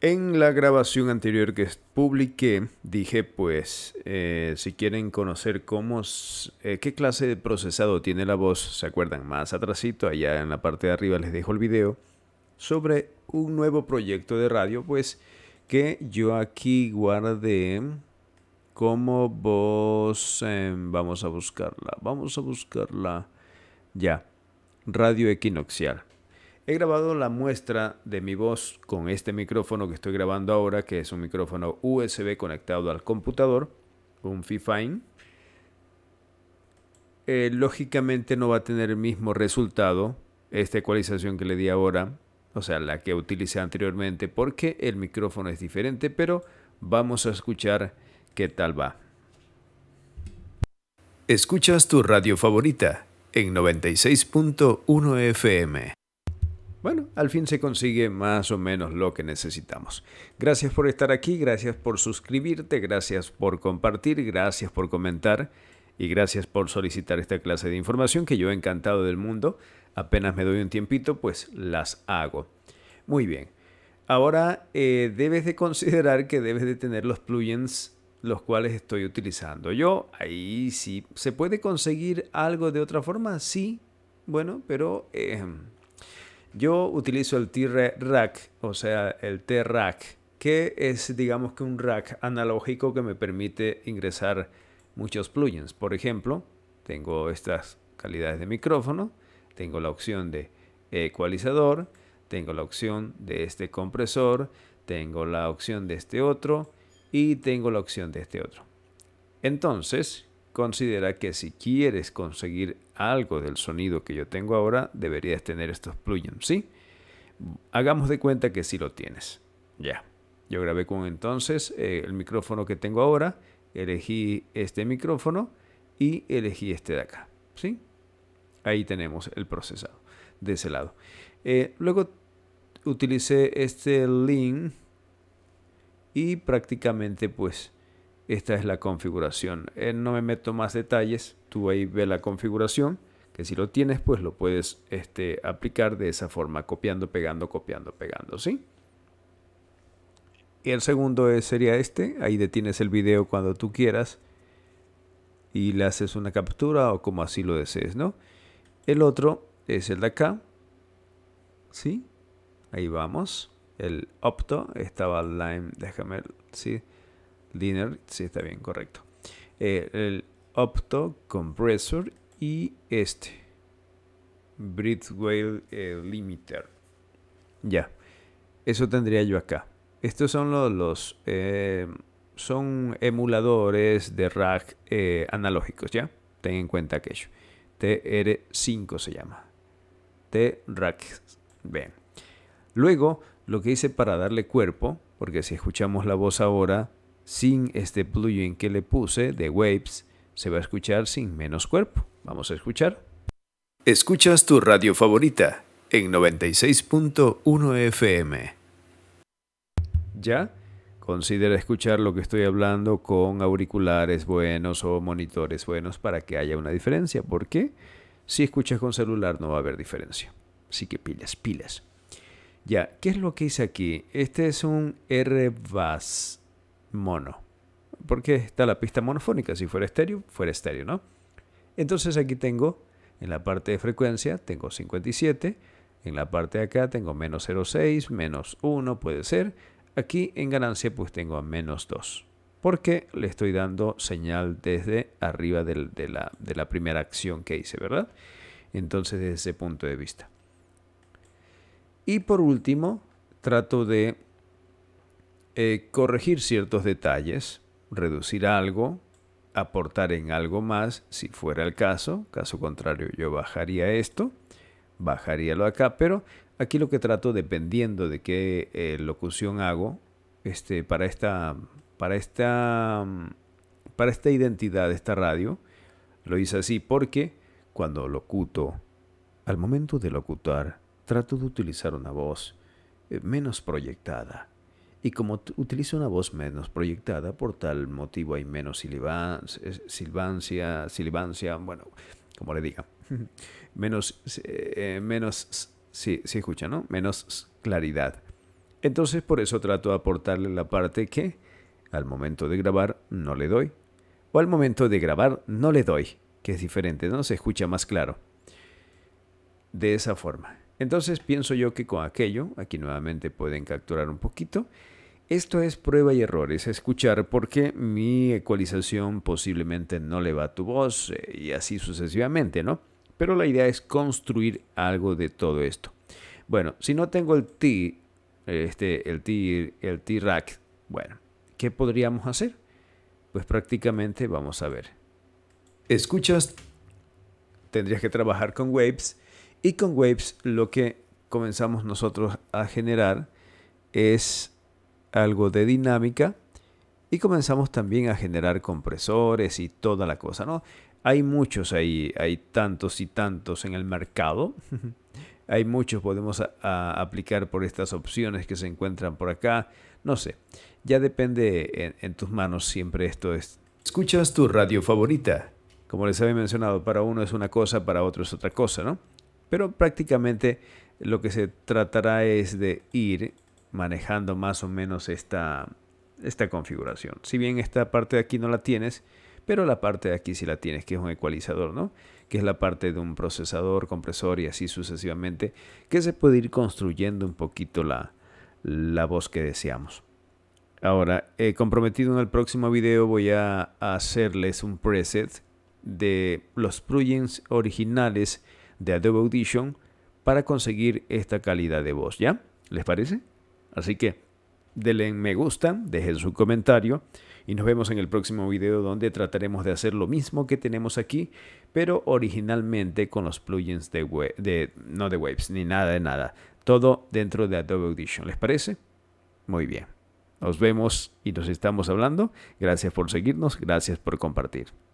En la grabación anterior que publiqué dije pues eh, si quieren conocer cómo eh, qué clase de procesado tiene la voz, se acuerdan más atrasito allá en la parte de arriba les dejo el video sobre un nuevo proyecto de radio pues que yo aquí guardé como voz em, vamos a buscarla, vamos a buscarla ya radio equinoxial He grabado la muestra de mi voz con este micrófono que estoy grabando ahora, que es un micrófono USB conectado al computador, un Fifine. Eh, lógicamente no va a tener el mismo resultado esta ecualización que le di ahora, o sea, la que utilicé anteriormente, porque el micrófono es diferente, pero vamos a escuchar qué tal va. Escuchas tu radio favorita en 96.1 FM. Bueno, al fin se consigue más o menos lo que necesitamos. Gracias por estar aquí, gracias por suscribirte, gracias por compartir, gracias por comentar y gracias por solicitar esta clase de información que yo he encantado del mundo, apenas me doy un tiempito, pues las hago. Muy bien. Ahora eh, debes de considerar que debes de tener los plugins los cuales estoy utilizando. Yo ahí sí, ¿se puede conseguir algo de otra forma? Sí, bueno, pero... Eh, yo utilizo el T-Rack, o sea, el T-Rack, que es digamos que un rack analógico que me permite ingresar muchos plugins. Por ejemplo, tengo estas calidades de micrófono, tengo la opción de ecualizador, tengo la opción de este compresor, tengo la opción de este otro y tengo la opción de este otro. Entonces, considera que si quieres conseguir algo del sonido que yo tengo ahora, deberías tener estos plugins, ¿sí? Hagamos de cuenta que sí lo tienes. Ya. Yo grabé con entonces eh, el micrófono que tengo ahora, elegí este micrófono y elegí este de acá, ¿sí? Ahí tenemos el procesado de ese lado. Eh, luego utilicé este link y prácticamente pues esta es la configuración. Eh, no me meto más detalles, tú ahí ve la configuración, que si lo tienes, pues lo puedes este, aplicar de esa forma, copiando, pegando, copiando, pegando, ¿sí? Y el segundo es, sería este, ahí detienes el video cuando tú quieras y le haces una captura o como así lo desees, ¿no? El otro es el de acá, ¿sí? Ahí vamos, el opto, estaba online, déjame, ¿sí? Liner, sí está bien, correcto. Eh, el Opto Compressor y este. Bridgewell eh, Limiter. Ya. Eso tendría yo acá. Estos son los... Eh, son emuladores de rack analógicos, ¿ya? Ten en cuenta aquello. TR5 se llama. T-Rack. Bien. Luego, lo que hice para darle cuerpo, porque si escuchamos la voz ahora, sin este plugin que le puse de Waves, se va a escuchar sin menos cuerpo. Vamos a escuchar. Escuchas tu radio favorita en 96.1 FM. ¿Ya? Considera escuchar lo que estoy hablando con auriculares buenos o monitores buenos para que haya una diferencia. ¿Por qué? Si escuchas con celular no va a haber diferencia. Así que pilas, pilas. Ya, ¿qué es lo que hice aquí? Este es un VAS mono. Porque está la pista monofónica. Si fuera estéreo, fuera estéreo, ¿no? Entonces aquí tengo, en la parte de frecuencia, tengo 57. En la parte de acá tengo menos 0,6, menos 1 puede ser. Aquí en ganancia pues tengo a menos 2. Porque le estoy dando señal desde arriba de, la, de la primera acción que hice, ¿verdad? Entonces desde ese punto de vista. Y por último, trato de eh, corregir ciertos detalles, reducir algo, aportar en algo más si fuera el caso. Caso contrario, yo bajaría esto, bajaría lo acá, pero aquí lo que trato, dependiendo de qué eh, locución hago, este, para esta, para esta, para esta identidad de esta radio, lo hice así porque cuando locuto, al momento de locutar, trato de utilizar una voz eh, menos proyectada, y como utiliza una voz menos proyectada, por tal motivo hay menos silvancia, silvancia, bueno, como le diga, menos, eh, eh, menos, sí, sí escucha, ¿no? Menos claridad. Entonces por eso trato de aportarle la parte que al momento de grabar no le doy, o al momento de grabar no le doy, que es diferente, ¿no? Se escucha más claro. De esa forma. Entonces pienso yo que con aquello, aquí nuevamente pueden capturar un poquito, esto es prueba y error, es escuchar porque mi ecualización posiblemente no le va a tu voz eh, y así sucesivamente, ¿no? Pero la idea es construir algo de todo esto. Bueno, si no tengo el T, este, el T, el T rack, bueno, ¿qué podríamos hacer? Pues prácticamente vamos a ver. Escuchas, tendrías que trabajar con waves y con Waves lo que comenzamos nosotros a generar es algo de dinámica y comenzamos también a generar compresores y toda la cosa, ¿no? Hay muchos ahí, hay tantos y tantos en el mercado. hay muchos, podemos aplicar por estas opciones que se encuentran por acá. No sé, ya depende en, en tus manos siempre esto es. Escuchas tu radio favorita. Como les había mencionado, para uno es una cosa, para otro es otra cosa, ¿no? Pero prácticamente lo que se tratará es de ir manejando más o menos esta, esta configuración. Si bien esta parte de aquí no la tienes, pero la parte de aquí sí la tienes, que es un ecualizador, ¿no? Que es la parte de un procesador, compresor y así sucesivamente, que se puede ir construyendo un poquito la, la voz que deseamos. Ahora, eh, comprometido en el próximo video voy a hacerles un preset de los plugins originales de Adobe Audition para conseguir esta calidad de voz, ¿ya? ¿Les parece? Así que denle me gusta, dejen su comentario y nos vemos en el próximo video donde trataremos de hacer lo mismo que tenemos aquí, pero originalmente con los plugins de, no de Waves, ni nada de nada. Todo dentro de Adobe Audition, ¿les parece? Muy bien. Nos vemos y nos estamos hablando. Gracias por seguirnos, gracias por compartir.